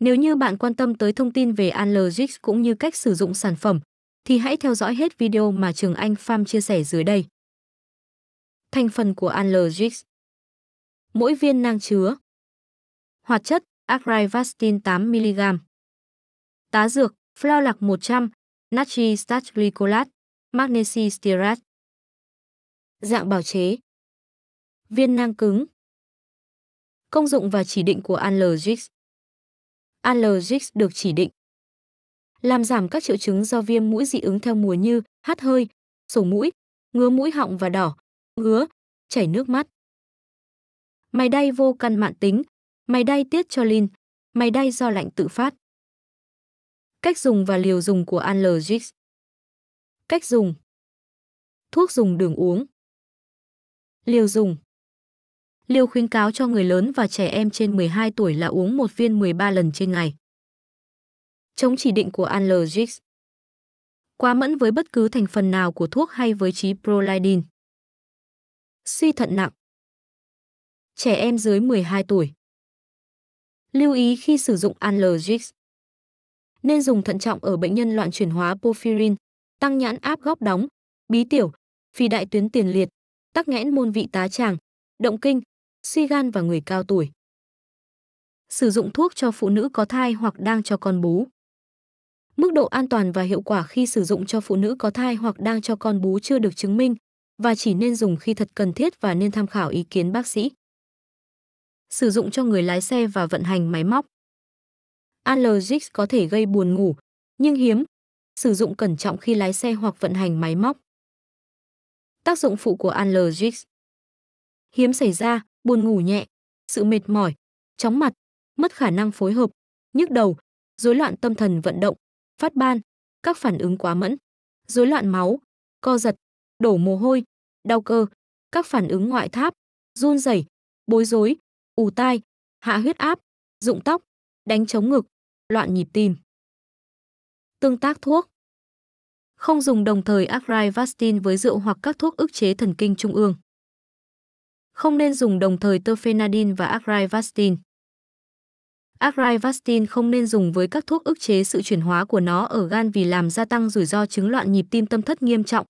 Nếu như bạn quan tâm tới thông tin về Analytics cũng như cách sử dụng sản phẩm, thì hãy theo dõi hết video mà Trường Anh Farm chia sẻ dưới đây. Thành phần của Analytics Mỗi viên nang chứa Hoạt chất Agrivastin 8mg Tá dược Flau lạc 100 Natri Starch Glycolate, Magnesi Stearate. Dạng bào chế Viên nang cứng Công dụng và chỉ định của Analgesic Allergix được chỉ định. Làm giảm các triệu chứng do viêm mũi dị ứng theo mùa như hắt hơi, sổ mũi, ngứa mũi họng và đỏ, ngứa, chảy nước mắt. Mày đay vô căn mạn tính, mày đay tiết cho lin, mày đay do lạnh tự phát. Cách dùng và liều dùng của Allergix Cách dùng Thuốc dùng đường uống Liều dùng liều khuyến cáo cho người lớn và trẻ em trên 12 tuổi là uống một viên 13 lần trên ngày. Chống chỉ định của Allergix Quá mẫn với bất cứ thành phần nào của thuốc hay với trí prolidin. Suy thận nặng Trẻ em dưới 12 tuổi Lưu ý khi sử dụng Allergix Nên dùng thận trọng ở bệnh nhân loạn chuyển hóa porphyrin, tăng nhãn áp góc đóng, bí tiểu, phi đại tuyến tiền liệt, tắc nghẽn môn vị tá tràng, động kinh, suy gan và người cao tuổi. Sử dụng thuốc cho phụ nữ có thai hoặc đang cho con bú. Mức độ an toàn và hiệu quả khi sử dụng cho phụ nữ có thai hoặc đang cho con bú chưa được chứng minh và chỉ nên dùng khi thật cần thiết và nên tham khảo ý kiến bác sĩ. Sử dụng cho người lái xe và vận hành máy móc. Allergics có thể gây buồn ngủ, nhưng hiếm. Sử dụng cẩn trọng khi lái xe hoặc vận hành máy móc. Tác dụng phụ của Allergics Hiếm xảy ra, buồn ngủ nhẹ, sự mệt mỏi, chóng mặt, mất khả năng phối hợp, nhức đầu, rối loạn tâm thần vận động, phát ban, các phản ứng quá mẫn, rối loạn máu, co giật, đổ mồ hôi, đau cơ, các phản ứng ngoại tháp, run rẩy, bối rối, ù tai, hạ huyết áp, rụng tóc, đánh chống ngực, loạn nhịp tim. Tương tác thuốc Không dùng đồng thời Agrivastin với rượu hoặc các thuốc ức chế thần kinh trung ương không nên dùng đồng thời terfenadin và agrivastin. Agrivastin không nên dùng với các thuốc ức chế sự chuyển hóa của nó ở gan vì làm gia tăng rủi ro chứng loạn nhịp tim tâm thất nghiêm trọng.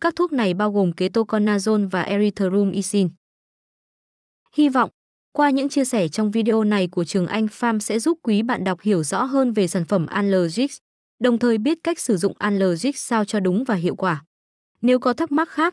Các thuốc này bao gồm ketoconazole và erythromycin. Hy vọng, qua những chia sẻ trong video này của trường Anh Farm sẽ giúp quý bạn đọc hiểu rõ hơn về sản phẩm Allergix, đồng thời biết cách sử dụng Allergix sao cho đúng và hiệu quả. Nếu có thắc mắc khác,